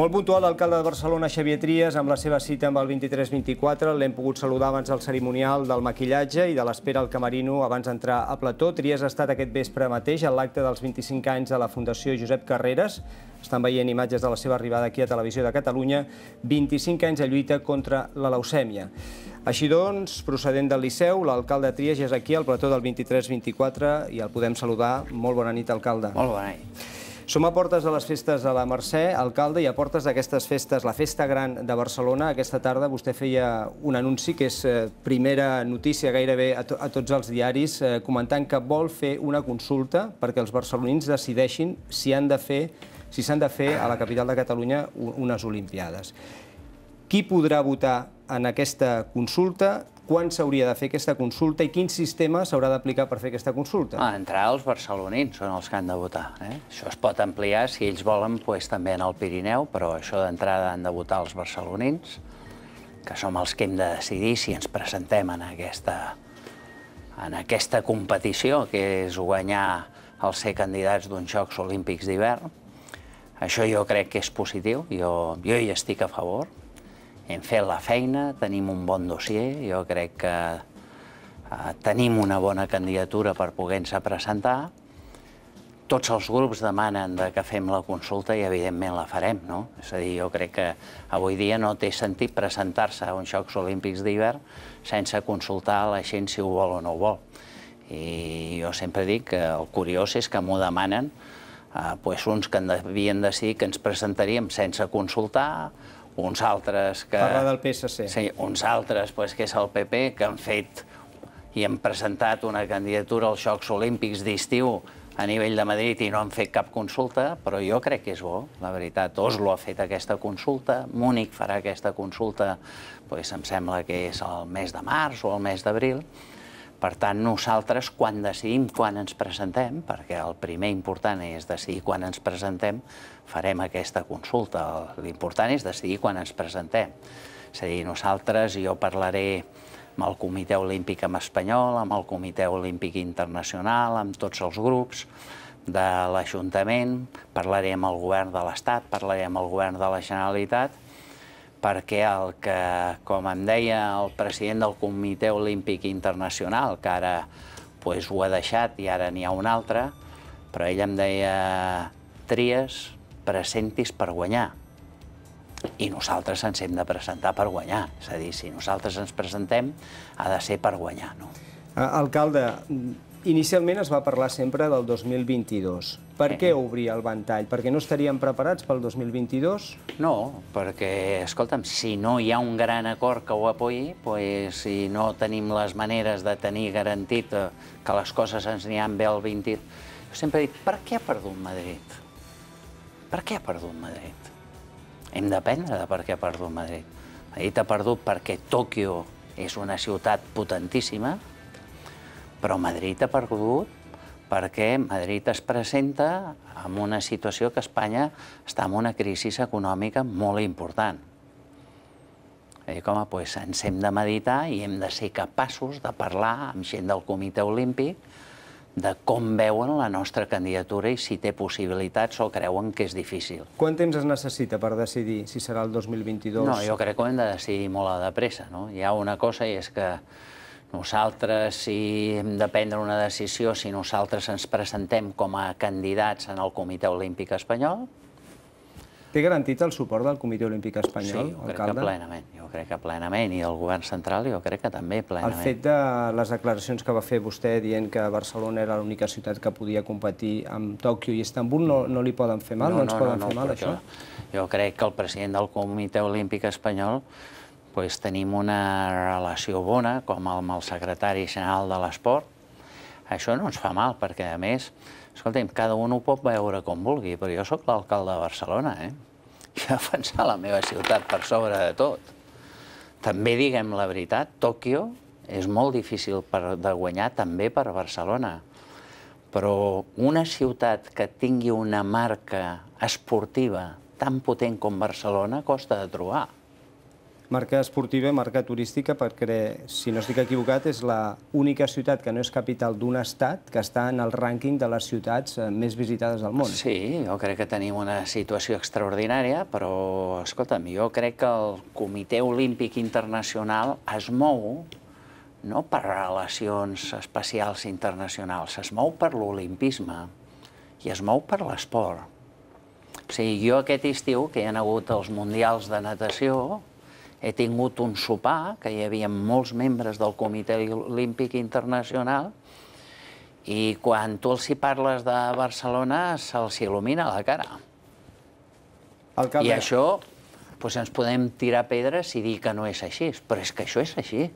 Molt puntual l'alcalde de Barcelona, Xavier Trias, amb la seva cita amb el 23-24. L'hem pogut saludar abans del cerimonial del maquillatge i de l'espera al camerino abans d'entrar a plató. Trias ha estat aquest vespre mateix a l'acte dels 25 anys de la Fundació Josep Carreras. Estan veient imatges de la seva arribada aquí a Televisió de Catalunya. 25 anys de lluita contra la leucèmia. Així doncs, procedent del Liceu, l'alcalde Trias és aquí al plató del 23-24 i el podem saludar. Molt bona nit, alcalde. Molt bona nit. Som a portes de les festes de la Mercè, alcalde, i a portes d'aquestes festes, la Festa Gran de Barcelona. Aquesta tarda vostè feia un anunci que és eh, primera notícia gairebé a, to a tots els diaris, eh, comentant que vol fer una consulta perquè els barcelonins decideixin si han de fer si s'han de fer a la capital de Catalunya unes Olimpiades qui podrà votar en aquesta consulta, quan s'hauria de fer aquesta consulta i quin sistema s'haurà d'aplicar per fer aquesta consulta? Ah, entrar els barcelonins són els que han de votar. Eh? Això es pot ampliar, si ells volen, pues, també en el Pirineu, però això d'entrada han de votar els barcelonins, que som els que hem de decidir si ens presentem en aquesta, en aquesta competició, que és guanyar els ser candidats d'uns Jocs Olímpics d'hivern. Això jo crec que és positiu, jo, jo hi estic a favor, hem fet la feina, tenim un bon dossier, jo crec que eh, tenim una bona candidatura per poder-nos presentar. Tots els grups demanen de que fem la consulta i, evidentment, la farem, no? És a dir, jo crec que avui dia no té sentit presentar-se a uns Jocs Olímpics d'hivern sense consultar a la gent si ho vol o no ho vol. I jo sempre dic que el curiós és que m'ho demanen eh, pues, uns que havien decidit que ens presentaríem sense consultar, uns altres que... Parla del PSC. Sí, uns altres, pues, que és el PP, que han fet i han presentat una candidatura als Jocs Olímpics d'estiu a nivell de Madrid i no han fet cap consulta, però jo crec que és bo, la veritat. Oslo ha fet aquesta consulta, Múnich farà aquesta consulta, pues, em sembla que és el mes de març o el mes d'abril, per tant, nosaltres, quan decidim quan ens presentem, perquè el primer important és decidir quan ens presentem, farem aquesta consulta. L'important és decidir quan ens presentem. És a dir, nosaltres, jo parlaré amb el Comitè Olímpic Espanyol, amb el Comitè Olímpic Internacional, amb tots els grups, de l'Ajuntament, parlaré amb el govern de l'Estat, parlaré amb el govern de la Generalitat perquè el que, com em deia el president del Comitè Olímpic Internacional, que ara pues, ho ha deixat i ara n'hi ha un altre, però ell em deia, Tries, presentis per guanyar. I nosaltres ens hem de presentar per guanyar. És a dir, si nosaltres ens presentem, ha de ser per guanyar. No? Alcalde, Inicialment es va parlar sempre del 2022. Per què obrir el ventall? Perquè no estaríem preparats pel 2022? No, perquè, escolta'm, si no hi ha un gran acord que ho apoyi, pues, si no tenim les maneres de tenir garantit eh, que les coses ens aniran bé el 22... Jo sempre he dit, per què ha perdut Madrid? Per què ha perdut Madrid? Hem d'aprendre de per què ha perdut Madrid. Madrid ha perdut perquè Tòquio és una ciutat potentíssima, però Madrid ha perdut perquè Madrid es presenta en una situació que Espanya està en una crisi econòmica molt important. I eh, com a, doncs, ens hem de meditar i hem de ser capaços de parlar amb gent del Comitè Olímpic de com veuen la nostra candidatura i si té possibilitats o creuen que és difícil. Quant temps es necessita per decidir si serà el 2022? No, jo crec que ho hem de decidir molt a de pressa. No? Hi ha una cosa i és que nosaltres, si hem de prendre una decisió, si nosaltres ens presentem com a candidats en el Comitè Olímpic Espanyol... Té garantit el suport del Comitè Olímpic Espanyol, alcalde? Sí, jo crec que plenament, jo crec que plenament, i del govern central jo crec que també plenament. El fet de les declaracions que va fer vostè dient que Barcelona era l'única ciutat que podia competir amb Tòquio i Estambul, no, li poden fer mal, no, no ens no, poden fer mal, això? Jo crec que el president del Comitè Olímpic Espanyol doncs tenim una relació bona com amb el secretari general de l'esport. Això no ens fa mal, perquè, a més, escolta'm, cada un ho pot veure com vulgui, però jo sóc l'alcalde de Barcelona, eh? I defensar la meva ciutat per sobre de tot. També diguem la veritat, Tòquio és molt difícil de guanyar també per Barcelona, però una ciutat que tingui una marca esportiva tan potent com Barcelona costa de trobar marca esportiva i marca turística, perquè, si no estic equivocat, és la única ciutat que no és capital d'un estat que està en el rànquing de les ciutats eh, més visitades del món. Sí, jo crec que tenim una situació extraordinària, però, escolta'm, jo crec que el Comitè Olímpic Internacional es mou no per relacions especials internacionals, es mou per l'olimpisme i es mou per l'esport. O sigui, jo aquest estiu, que hi ha hagut els Mundials de Natació, he tingut un sopar, que hi havia molts membres del Comitè Olímpic Internacional, i quan tu els hi parles de Barcelona se'ls il·lumina la cara. Alcalde. I això doncs ens podem tirar pedres i dir que no és així, però és que això és així,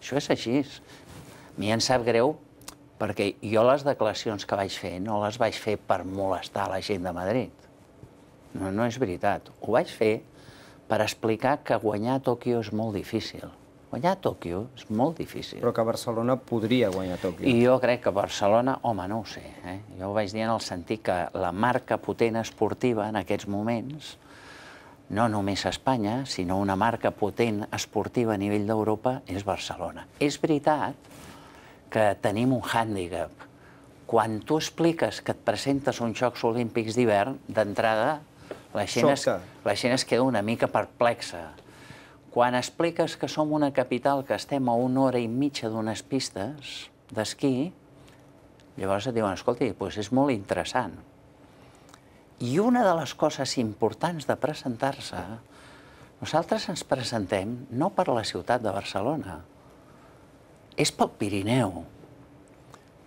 això és així. A mi em sap greu perquè jo les declaracions que vaig fer no les vaig fer per molestar la gent de Madrid. No, no és veritat. Ho vaig fer per explicar que guanyar a Tòquio és molt difícil. Guanyar a Tòquio és molt difícil. Però que Barcelona podria guanyar a Tòquio. I jo crec que Barcelona, home, no ho sé. Eh? Jo ho vaig dir en el sentit que la marca potent esportiva en aquests moments, no només a Espanya, sinó una marca potent esportiva a nivell d'Europa, és Barcelona. És veritat que tenim un hàndicap. Quan tu expliques que et presentes uns Jocs Olímpics d'hivern, d'entrada la gent, es, la gent es queda una mica perplexa. Quan expliques que som una capital, que estem a una hora i mitja d'unes pistes d'esquí, llavors et diuen, escolta, doncs és molt interessant. I una de les coses importants de presentar-se, nosaltres ens presentem no per la ciutat de Barcelona, és pel Pirineu,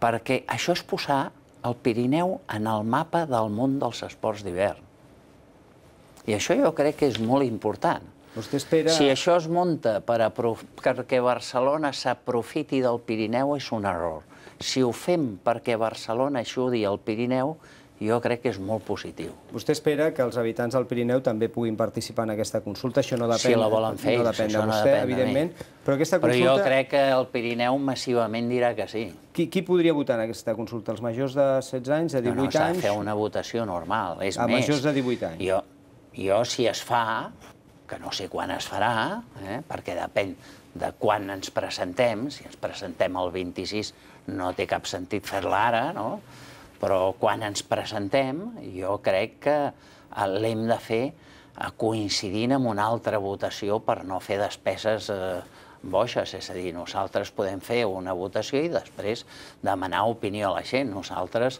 perquè això és posar el Pirineu en el mapa del món dels esports d'hivern. I això jo crec que és molt important. Vostè espera... Si això es munta per perquè Barcelona s'aprofiti del Pirineu és un error. Si ho fem perquè Barcelona ajudi el Pirineu, jo crec que és molt positiu. Vostè espera que els habitants del Pirineu també puguin participar en aquesta consulta? Això no depèn... Si la volen fer no depèn de vostè, evidentment. Però, aquesta consulta... Però jo crec que el Pirineu massivament dirà que sí. Qui, podria votar en aquesta consulta? Els majors de 16 anys, de 18 anys? No, no, s'ha de fer una votació normal. És a majors de 18 anys. Jo, si es fa, que no sé quan es farà, eh, perquè depèn de quan ens presentem, si ens presentem el 26 no té cap sentit fer-la ara, no? però quan ens presentem jo crec que eh, l'hem de fer eh, coincidint amb una altra votació per no fer despeses eh, boixes, és a dir, nosaltres podem fer una votació i després demanar opinió a la gent. Nosaltres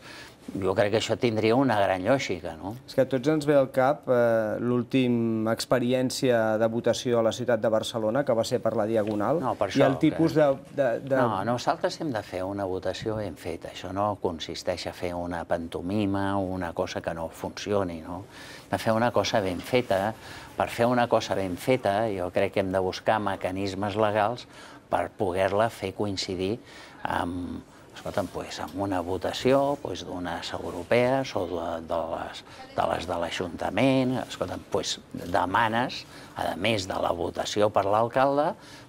jo crec que això tindria una gran lògica, no? És que a tots ens ve al cap eh, l'última experiència de votació a la ciutat de Barcelona, que va ser per la Diagonal, i el tipus de, de, de... No, nosaltres hem de fer una votació ben feta, això no consisteix a fer una pantomima, una cosa que no funcioni, no? De fer una cosa ben feta, per fer una cosa ben feta, jo crec que hem de buscar mecanismes legals per poder-la fer coincidir amb escolta'm, doncs, amb una votació doncs, d'unes europees o de, de les de, les de l'Ajuntament, escolta'm, doncs, demanes, a més de la votació per l'alcalde,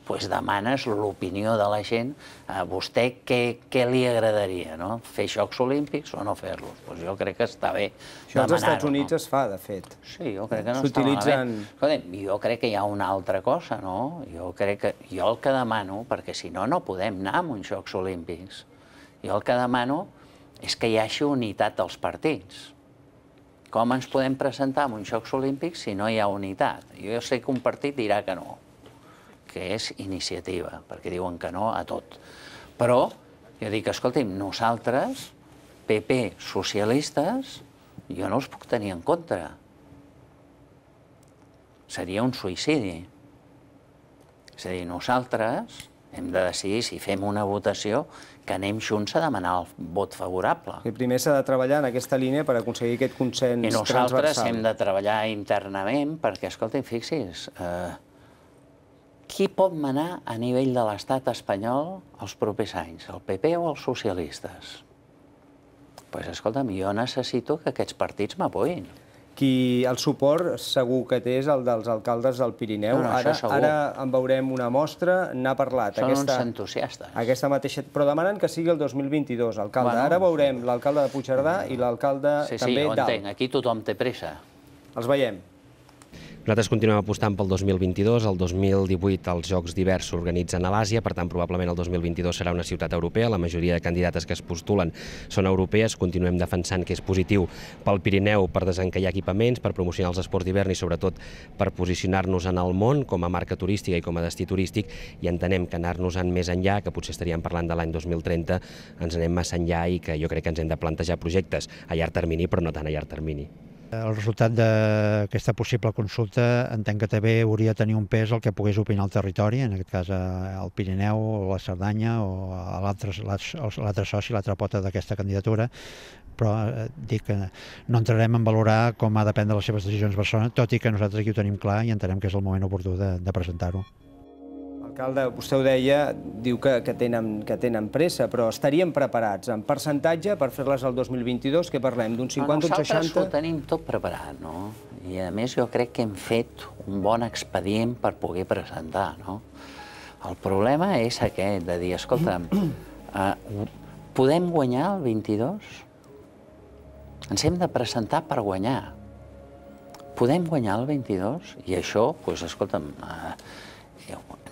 doncs, demanes l'opinió de la gent, a vostè què, què li agradaria, no? fer Jocs Olímpics o no fer-los? Doncs jo crec que està bé Això als Estats Units no? es fa, de fet. Sí, jo crec que no està malament. Escolta'm, jo crec que hi ha una altra cosa, no? Jo crec que... Jo el que demano, perquè si no, no podem anar amb uns Jocs Olímpics jo el que demano és que hi hagi unitat dels partits. Com ens podem presentar en uns Jocs Olímpics si no hi ha unitat? Jo sé que un partit dirà que no, que és iniciativa, perquè diuen que no a tot. Però jo dic, escolti'm, nosaltres, PP, socialistes, jo no els puc tenir en contra. Seria un suïcidi. És a dir, nosaltres hem de decidir si fem una votació que anem junts a demanar el vot favorable. I primer s'ha de treballar en aquesta línia per aconseguir aquest consens transversal. I nosaltres hem de treballar internament perquè, escolta, fixi's, eh, qui pot manar a nivell de l'estat espanyol els propers anys, el PP o els socialistes? Doncs, escolta'm, jo necessito que aquests partits m'apoyin qui el suport segur que té és el dels alcaldes del Pirineu. No, no, ara, ara en veurem una mostra, n'ha parlat. Són aquesta, uns entusiastes. Aquesta mateixa, però demanen que sigui el 2022, alcalde. Bueno, ara veurem l'alcalde de Puigcerdà i l'alcalde sí, sí, també d'Alt. Sí, sí, ho entenc. Aquí tothom té pressa. Els veiem. Nosaltres continuem apostant pel 2022. El 2018 els Jocs d'hivern s'organitzen a l'Àsia, per tant, probablement el 2022 serà una ciutat europea. La majoria de candidates que es postulen són europees. Continuem defensant que és positiu pel Pirineu per desencallar equipaments, per promocionar els esports d'hivern i, sobretot, per posicionar-nos en el món com a marca turística i com a destí turístic i entenem que anar-nos-en més enllà, que potser estaríem parlant de l'any 2030, ens anem massa enllà i que jo crec que ens hem de plantejar projectes a llarg termini, però no tant a llarg termini. El resultat d'aquesta possible consulta entenc que també hauria de tenir un pes el que pogués opinar el territori, en aquest cas eh, el Pirineu o la Cerdanya o l'altre soci, l'altra pota d'aquesta candidatura, però eh, dic que no entrarem en valorar com ha de prendre les seves decisions Barcelona, tot i que nosaltres aquí ho tenim clar i entenem que és el moment oportú de, de presentar-ho. L'alcalde, vostè ho deia, diu que, que, tenen, que tenen pressa, però estaríem preparats en percentatge per fer-les el 2022? que parlem, d'un 50 o 60? Nosaltres ho tenim tot preparat, no? I a més jo crec que hem fet un bon expedient per poder presentar, no? El problema és aquest, de dir, escolta'm, eh, podem guanyar el 22? Ens hem de presentar per guanyar. Podem guanyar el 22? I això, doncs, escolta'm, eh,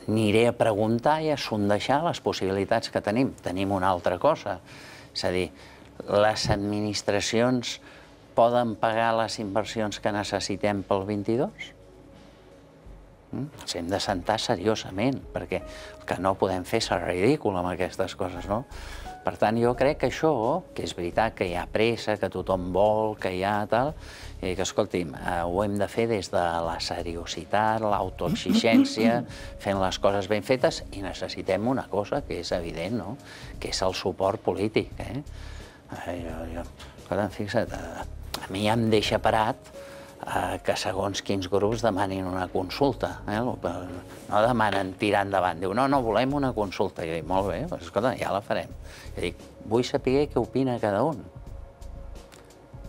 aniré a preguntar i a sondejar les possibilitats que tenim. Tenim una altra cosa, és a dir, les administracions poden pagar les inversions que necessitem pel 22? Mm, ens hem de sentar seriosament, perquè el que no podem fer ser ridícul amb aquestes coses, no? Per tant, jo crec que això, que és veritat que hi ha pressa, que tothom vol, que hi ha tal, i eh, que, escolti'm, eh, ho hem de fer des de la seriositat, l'autoexigència, fent les coses ben fetes, i necessitem una cosa que és evident, no?, que és el suport polític, eh? eh jo, jo... Escolta, fixa't, eh, a mi ja em deixa parat eh, que segons quins grups demanin una consulta. Eh? No demanen tirar endavant, diu, no, no, volem una consulta. Jo dic, molt bé, escolta, ja la farem. Jo dic, vull saber què opina cada un.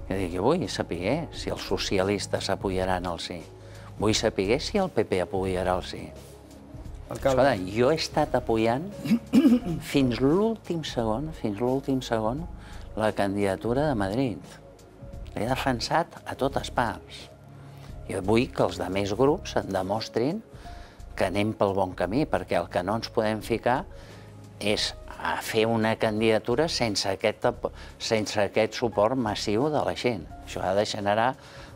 Jo dic, jo vull saber si els socialistes apoyaran el sí. Vull saber si el PP apoyarà el sí. Escolta, jo he estat apoyant fins l'últim segon, fins l'últim segon, la candidatura de Madrid. L'he defensat a totes parts. I vull que els altres grups em demostrin que anem pel bon camí, perquè el que no ens podem ficar és a fer una candidatura sense aquest, sense aquest suport massiu de la gent. Això ha de generar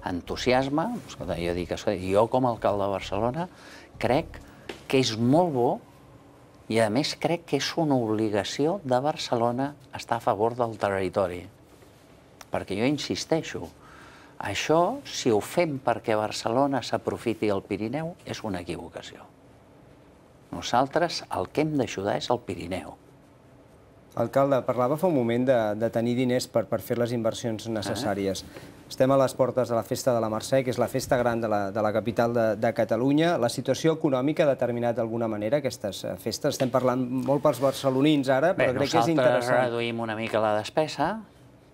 entusiasme. Escolta, jo dic, escolta, jo com a alcalde de Barcelona crec que és molt bo i a més crec que és una obligació de Barcelona estar a favor del territori perquè jo insisteixo, això, si ho fem perquè Barcelona s'aprofiti el Pirineu, és una equivocació. Nosaltres el que hem d'ajudar és el Pirineu. Alcalde, parlava fa un moment de, de tenir diners per, per fer les inversions necessàries. Ah. Estem a les portes de la Festa de la Mercè, que és la festa gran de la, de la capital de, de Catalunya. La situació econòmica ha determinat d'alguna manera aquestes eh, festes. Estem parlant molt pels barcelonins ara, però Bé, crec que és interessant. Nosaltres reduïm una mica la despesa,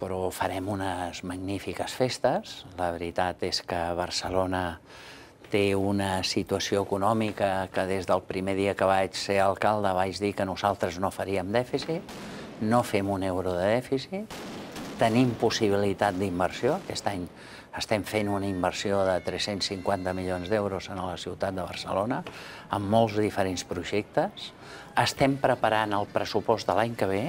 però farem unes magnífiques festes. La veritat és que Barcelona té una situació econòmica que des del primer dia que vaig ser alcalde vaig dir que nosaltres no faríem dèficit, no fem un euro de dèficit, tenim possibilitat d'inversió. Aquest any estem fent una inversió de 350 milions d'euros en la ciutat de Barcelona, amb molts diferents projectes. Estem preparant el pressupost de l'any que ve,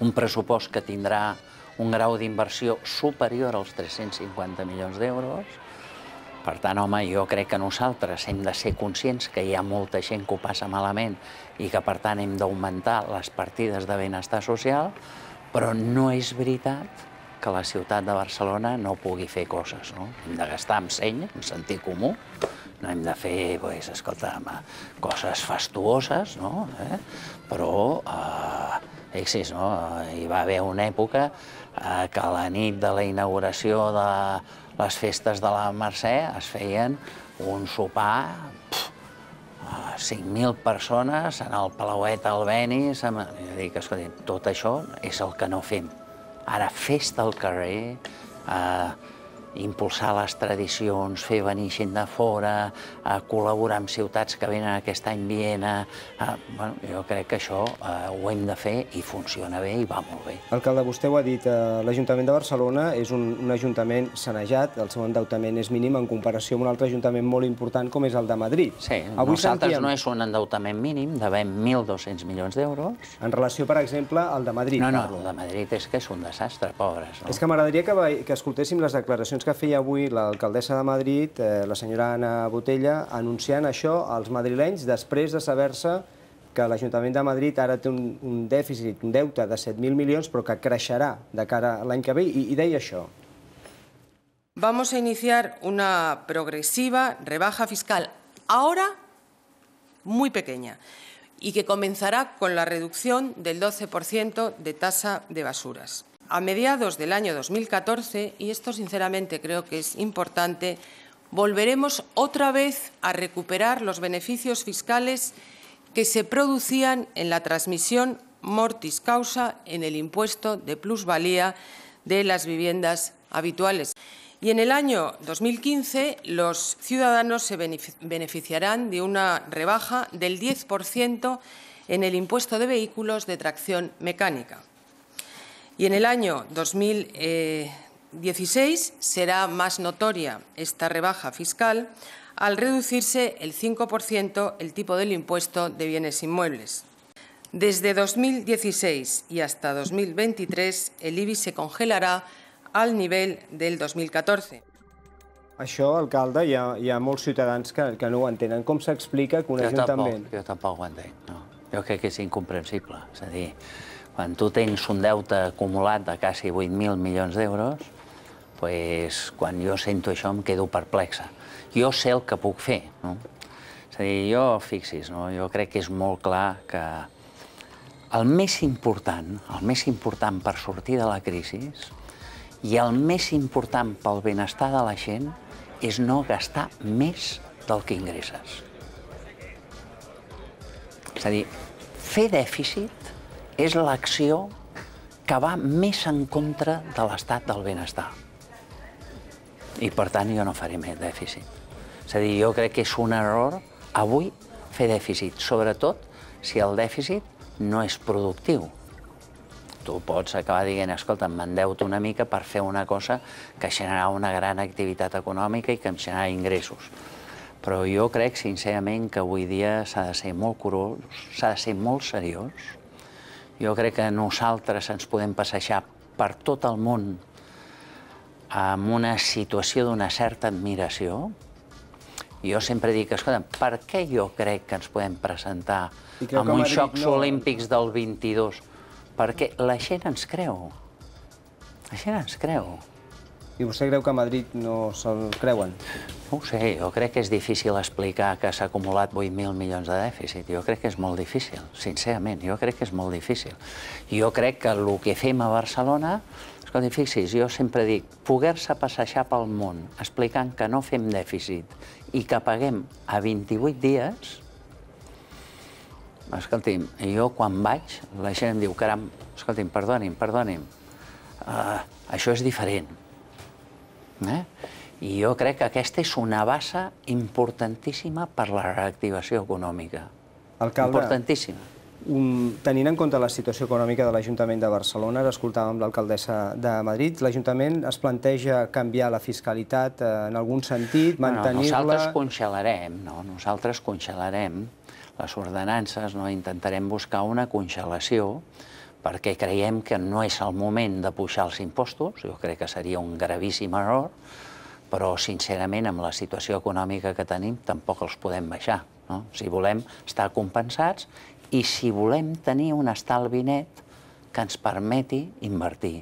un pressupost que tindrà un grau d'inversió superior als 350 milions d'euros. Per tant, home, jo crec que nosaltres hem de ser conscients que hi ha molta gent que ho passa malament i que, per tant, hem d'augmentar les partides de benestar social, però no és veritat que la ciutat de Barcelona no pugui fer coses, no? Hem de gastar amb seny, amb sentit comú, no hem de fer, pues, escolta, coses fastuoses, no? Eh? Però eh, Fixi's, no? hi va haver una època eh, que la nit de la inauguració de les festes de la Mercè es feien un sopar 5.000 eh, persones en el Palauet al Benis. Amb... Jo dic, escolti, tot això és el que no fem. Ara, festa al carrer, eh, impulsar les tradicions, fer venir gent de fora, a col·laborar amb ciutats que venen aquest any Viena... A, ah, ah, bueno, jo crec que això eh, ho hem de fer i funciona bé i va molt bé. Alcalde, vostè ho ha dit, eh, l'Ajuntament de Barcelona és un, un ajuntament sanejat, el seu endeutament és mínim en comparació amb un altre ajuntament molt important com és el de Madrid. Sí, Avui nosaltres sentíem... no és un endeutament mínim, devem 1.200 milions d'euros. En relació, per exemple, al de Madrid. No, no, el de Madrid és que és un desastre, pobres. No? És que m'agradaria que, que escoltéssim les declaracions que feia avui l'alcaldessa de Madrid, eh, la senyora Ana Botella, anunciant això als madrilenys després de saber-se que l'Ajuntament de Madrid ara té un, un dèficit, un deute de 7.000 milions, però que creixerà de cara a l'any que ve, i, i deia això. Vamos a iniciar una progresiva rebaja fiscal, ahora muy pequeña, y que comenzará con la reducción del 12% de tasa de basuras. a mediados del año 2014, y esto sinceramente creo que es importante, volveremos otra vez a recuperar los beneficios fiscales que se producían en la transmisión mortis causa en el impuesto de plusvalía de las viviendas habituales. Y en el año 2015 los ciudadanos se beneficiarán de una rebaja del 10% en el impuesto de vehículos de tracción mecánica. Y en el año 2016 eh, será más notoria esta rebaja fiscal al reducirse el 5% el tipo del impuesto de bienes inmuebles. Desde 2016 y hasta 2023 el IBI se congelará al nivel del 2014. Això, alcalde, hi a hi ha molts ciutadans que, que no ho entenen. Com s'explica que un jo Tampoc, jo tampoc ho no. Jo que és incomprensible. És a dir, Quan tu tens un deute acumulat de quasi 8.000 milions d'euros, pues, quan jo sento això em quedo perplexa. Jo sé el que puc fer. No? És a dir, jo, fixis, no? jo crec que és molt clar que el més important, el més important per sortir de la crisi i el més important pel benestar de la gent és no gastar més del que ingresses. És a dir, fer dèficit és l'acció que va més en contra de l'estat del benestar. I, per tant, jo no faré més dèficit. És a dir, jo crec que és un error avui fer dèficit, sobretot si el dèficit no és productiu. Tu pots acabar dient, escolta, m'endeute una mica per fer una cosa que generarà una gran activitat econòmica i que em generarà ingressos. Però jo crec, sincerament, que avui dia s'ha de ser molt curós, s'ha de ser molt seriós, jo crec que nosaltres ens podem passejar per tot el món amb una situació d'una certa admiració. Jo sempre dic, escolta, per què jo crec que ens podem presentar amb uns Jocs no... Olímpics del 22? Perquè la gent ens creu. La gent ens creu. I vostè creu que a Madrid no se'l creuen? No ho sé, jo crec que és difícil explicar que s'ha acumulat 8.000 milions de dèficit. Jo crec que és molt difícil, sincerament, jo crec que és molt difícil. Jo crec que el que fem a Barcelona... Escolta, fixi's, jo sempre dic, poder-se passejar pel món explicant que no fem dèficit i que paguem a 28 dies... Escolti'm, jo quan vaig, la gent em diu, caram, escolti'm, perdoni'm, perdoni'm, uh, eh, això és diferent. Eh? I jo crec que aquesta és una base importantíssima per la reactivació econòmica. Alcalde, importantíssima. Un, tenint en compte la situació econòmica de l'Ajuntament de Barcelona, l'escoltàvem l'alcaldessa de Madrid, l'Ajuntament es planteja canviar la fiscalitat eh, en algun sentit, mantenir-la... No, nosaltres congelarem, no? Nosaltres congelarem les ordenances, no? Intentarem buscar una congelació perquè creiem que no és el moment de pujar els impostos, jo crec que seria un gravíssim error, però sincerament amb la situació econòmica que tenim tampoc els podem baixar. No? Si volem estar compensats i si volem tenir un estalvi net que ens permeti invertir,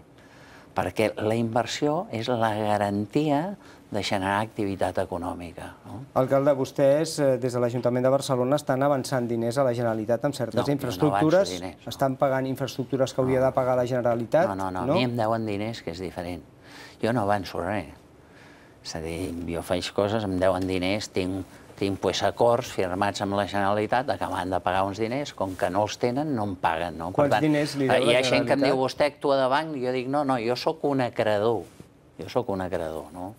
perquè la inversió és la garantia de generar activitat econòmica. No? Alcalde, vostès, eh, des de l'Ajuntament de Barcelona, estan avançant diners a la Generalitat amb certes no, infraestructures, no diners, no. estan pagant infraestructures que hauria de pagar la Generalitat. No, no, no, no? a mi em deuen diners, que és diferent. Jo no avanço res és a dir, jo faig coses, em deuen diners, tinc, tinc pues, acords firmats amb la Generalitat acabant que m'han de pagar uns diners, com que no els tenen, no em paguen. No? Quants tant, diners li deu Hi ha gent que em diu, vostè actua de banc, i jo dic, no, no, jo sóc un acredor. Jo sóc un acredor, no?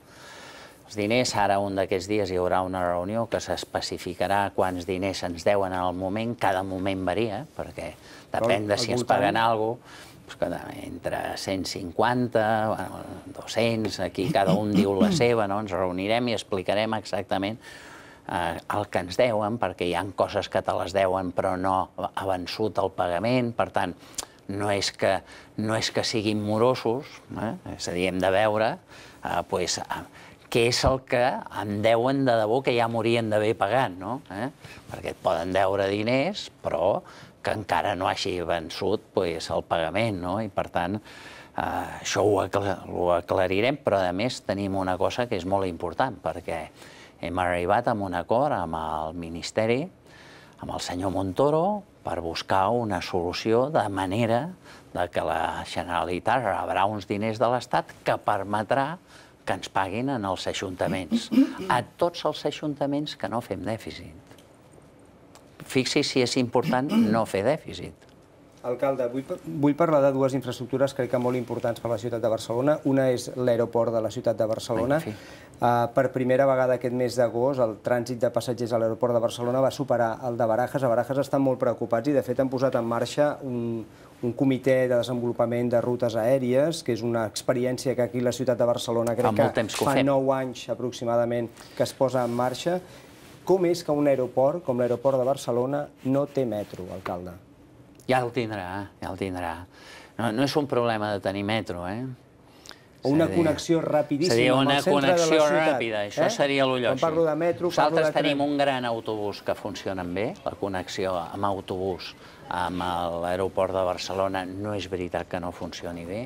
els diners. Ara un d'aquests dies hi haurà una reunió que s'especificarà quants diners ens deuen en el moment. Cada moment varia, eh? perquè depèn de si ens paguen alguna cosa entre 150, 200, aquí cada un diu la seva, no? ens reunirem i explicarem exactament eh, el que ens deuen, perquè hi han coses que te les deuen però no ha vençut el pagament, per tant, no és que, no és que siguin morosos, eh? és a dir, hem de veure eh, pues, eh, què és el que em deuen de debò que ja morien d'haver pagat, no? Eh? Perquè et poden deure diners, però que encara no hagi vençut pues, el pagament, no? i per tant eh, això ho, acla ho aclarirem, però a més tenim una cosa que és molt important, perquè hem arribat a un acord amb el Ministeri, amb el senyor Montoro, per buscar una solució de manera de que la Generalitat rebrà uns diners de l'Estat que permetrà que ens paguin en els ajuntaments, a tots els ajuntaments que no fem dèficit fixi si és important no fer dèficit. Alcalde, vull, vull parlar de dues infraestructures crec que molt importants per a la ciutat de Barcelona. Una és l'aeroport de la ciutat de Barcelona. Ah, per primera vegada aquest mes d'agost, el trànsit de passatgers a l'aeroport de Barcelona va superar el de Barajas. A Barajas estan molt preocupats i, de fet, han posat en marxa un, un comitè de desenvolupament de rutes aèries, que és una experiència que aquí a la ciutat de Barcelona crec que, que fa 9 anys aproximadament que es posa en marxa com és que un aeroport com l'aeroport de Barcelona no té metro, alcalde? Ja el tindrà, ja el tindrà. No, no és un problema de tenir metro, eh? O una seria, connexió rapidíssima seria amb el centre de la ciutat. Seria una connexió ràpida, eh? això eh? seria lo lògic. Quan parlo de metro, Nosaltres parlo de tren. tenim un gran autobús que funciona bé, la connexió amb autobús amb l'aeroport de Barcelona no és veritat que no funcioni bé.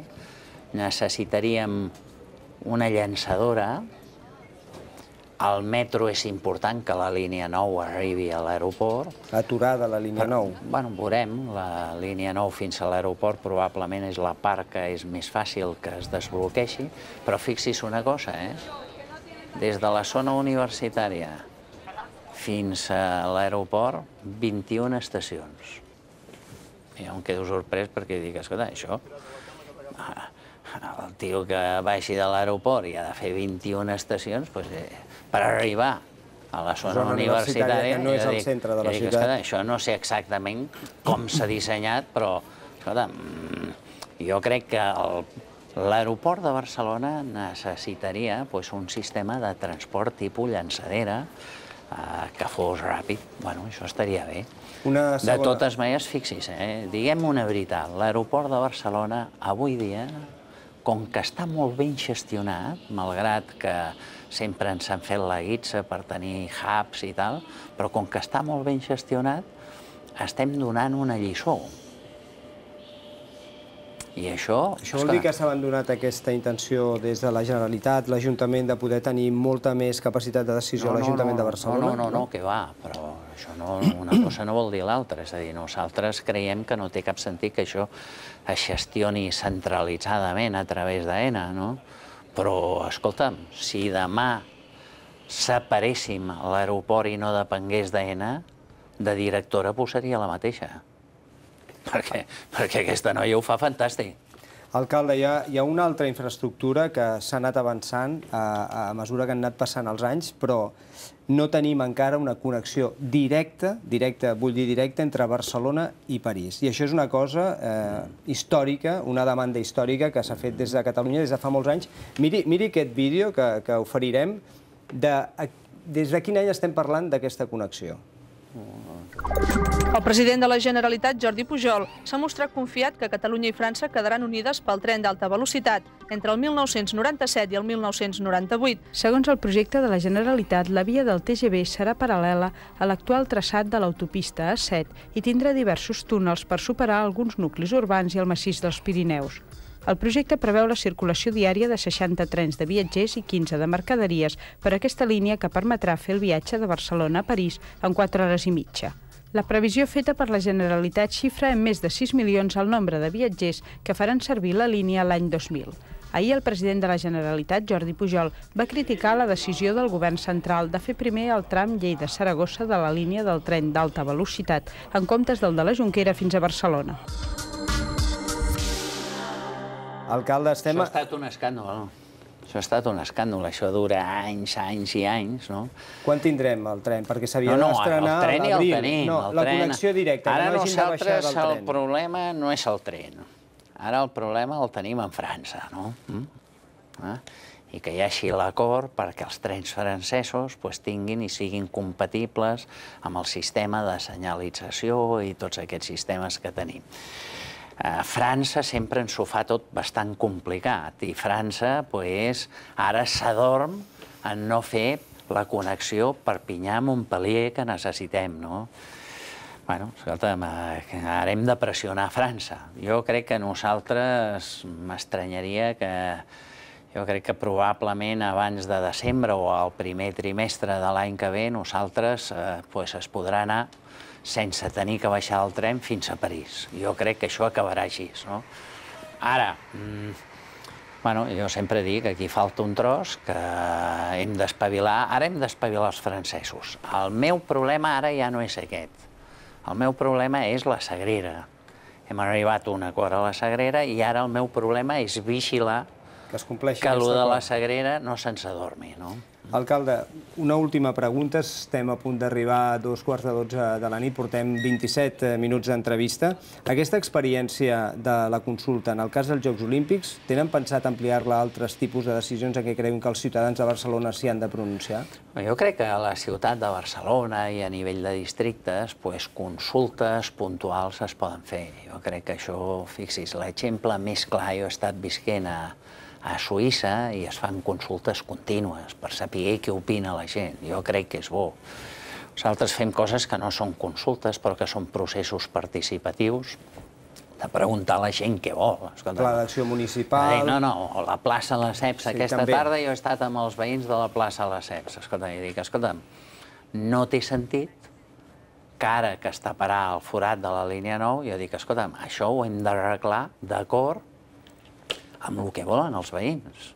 Necessitaríem una llançadora el metro és important que la línia 9 arribi a l'aeroport. Aturada la línia 9? Però, bueno, veurem. La línia 9 fins a l'aeroport probablement és la part que és més fàcil que es desbloqueixi, però fixi's una cosa, eh? Des de la zona universitària fins a l'aeroport, 21 estacions. Jo em quedo sorprès perquè dic, escolta, això... El tio que baixi de l'aeroport i ha de fer 21 estacions, doncs... Eh, per arribar a la zona, zona universitària, que no és el centre de la ciutat. Escolta, això no sé exactament com s'ha dissenyat, però escolta, mm, jo crec que l'aeroport de Barcelona necessitaria pues, un sistema de transport tipus llançadera eh, que fos ràpid. Bueno, això estaria bé. Una segona... De totes maneres, fixis, eh? diguem una veritat, l'aeroport de Barcelona avui dia, com que està molt ben gestionat, malgrat que sempre ens han fet la guitza per tenir hubs i tal, però com que està molt ben gestionat, estem donant una lliçó. I això... Això vol dir que s'ha abandonat aquesta intenció des de la Generalitat, l'Ajuntament, de poder tenir molta més capacitat de decisió a l'Ajuntament de Barcelona? No, no, no, que va, però això no, una cosa no vol dir l'altra. És a dir, nosaltres creiem que no té cap sentit que això es gestioni centralitzadament a través d'ENA, no? Però, escolta'm, si demà separéssim l'aeroport i no depengués d'ENA, de directora posaria la mateixa. Perquè, perquè aquesta noia ho fa fantàstic. Alcalde, hi ha, hi ha una altra infraestructura que s'ha anat avançant a, a mesura que han anat passant els anys, però no tenim encara una connexió directa, directa, vull dir directa, entre Barcelona i París. I això és una cosa eh, històrica, una demanda històrica que s'ha fet des de Catalunya des de fa molts anys. Miri, miri aquest vídeo que, que oferirem de des de quin any estem parlant d'aquesta connexió? El president de la Generalitat, Jordi Pujol, s'ha mostrat confiat que Catalunya i França quedaran unides pel tren d'alta velocitat entre el 1997 i el 1998. Segons el projecte de la Generalitat, la via del TGV serà paral·lela a l'actual traçat de l'autopista A7 i tindrà diversos túnels per superar alguns nuclis urbans i el massís dels Pirineus. El projecte preveu la circulació diària de 60 trens de viatgers i 15 de mercaderies per aquesta línia que permetrà fer el viatge de Barcelona a París en 4 hores i mitja. La previsió feta per la Generalitat xifra en més de 6 milions el nombre de viatgers que faran servir la línia l'any 2000. Ahir el president de la Generalitat, Jordi Pujol, va criticar la decisió del govern central de fer primer el tram llei de saragossa de la línia del tren d'alta velocitat, en comptes del de la Jonquera fins a Barcelona. Alcalde, estem... Això ha estat un escàndol. Això ha estat un escàndol, això dura anys, anys i anys, no? Quan tindrem el tren? Perquè s'havia no, no, d'estrenar l'abril. No, el tren ja el tenim. No, el la tren... connexió directa. Ara no nosaltres el, el problema no és el tren. Ara el problema el tenim en França, no? Mm. Ah? I que hi hagi l'acord perquè els trens francesos pues, tinguin i siguin compatibles amb el sistema de senyalització i tots aquests sistemes que tenim. Eh, França sempre ens ho fa tot bastant complicat i França pues, ara s'adorm en no fer la connexió Perpinyà-Montpellier que necessitem, no? Bueno, escolta'm, eh, ara hem de pressionar França. Jo crec que nosaltres m'estranyaria que... Jo crec que probablement abans de desembre o al primer trimestre de l'any que ve nosaltres eh, pues, es podrà anar sense tenir que baixar del tren fins a París. Jo crec que això acabarà així, no? Ara, mmm, bueno, jo sempre dic que aquí falta un tros, que hem d'espavilar, ara hem d'espavilar els francesos. El meu problema ara ja no és aquest. El meu problema és la Sagrera. Hem arribat a un acord a la Sagrera i ara el meu problema és vigilar que, es compleixi que allò de la Sagrera no se'ns adormi, no? Alcalde, una última pregunta. Estem a punt d'arribar a dos quarts de dotze de la nit, portem 27 eh, minuts d'entrevista. Aquesta experiència de la consulta, en el cas dels Jocs Olímpics, tenen pensat ampliar-la a altres tipus de decisions en què creuen que els ciutadans de Barcelona s'hi han de pronunciar? Jo crec que a la ciutat de Barcelona i a nivell de districtes, pues, consultes puntuals es poden fer. Jo crec que això, fixi's, l'exemple més clar, jo he estat visquent a, a Suïssa i es fan consultes contínues per saber què opina la gent. Jo crec que és bo. Nosaltres fem coses que no són consultes, però que són processos participatius de preguntar a la gent què vol. Escolta, Pla d'acció municipal... No, no, o la plaça La Ceps. Sí, Aquesta també. tarda jo he estat amb els veïns de la plaça La Ceps. Escolta, i dic, escolta, no té sentit que ara que es taparà el forat de la línia 9, jo dic, escolta, això ho hem d'arreglar d'acord amb el que volen els veïns.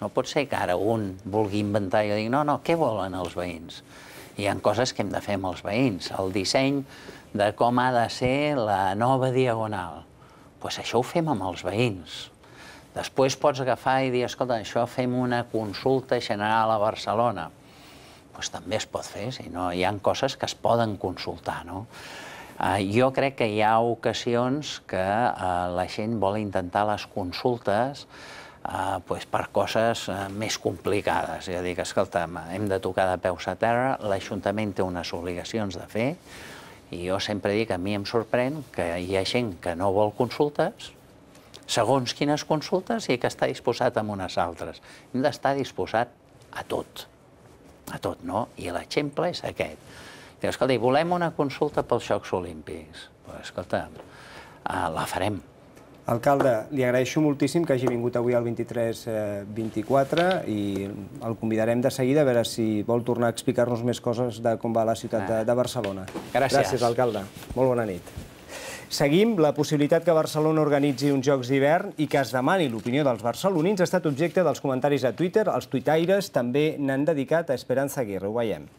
No pot ser que ara un vulgui inventar i jo dic, no, no, què volen els veïns? Hi han coses que hem de fer amb els veïns. El disseny de com ha de ser la nova diagonal. Doncs pues això ho fem amb els veïns. Després pots agafar i dir, escolta, això fem una consulta general a Barcelona. Doncs pues també es pot fer, si no, hi han coses que es poden consultar, no? Eh, jo crec que hi ha ocasions que eh, la gent vol intentar les consultes eh, pues, per coses eh, més complicades. Jo dic, escolta, hem de tocar de peus a terra, l'Ajuntament té unes obligacions de fer, i jo sempre dic, a mi em sorprèn que hi ha gent que no vol consultes, segons quines consultes, i que està disposat a unes altres. Hem d'estar disposat a tot, a tot, no? I l'exemple és aquest Diu, escolta, volem una consulta pels Jocs Olímpics. Pues, escolta, eh, la farem. Alcalde, li agraeixo moltíssim que hagi vingut avui al 23-24 eh, i el convidarem de seguida a veure si vol tornar a explicar-nos més coses de com va la ciutat de, ah. de Barcelona. Gràcies. Gràcies, alcalde. Molt bona nit. Seguim. La possibilitat que Barcelona organitzi uns Jocs d'hivern i que es demani l'opinió dels barcelonins ha estat objecte dels comentaris a Twitter. Els tuitaires també n'han dedicat a Esperanza Aguirre. Ho veiem.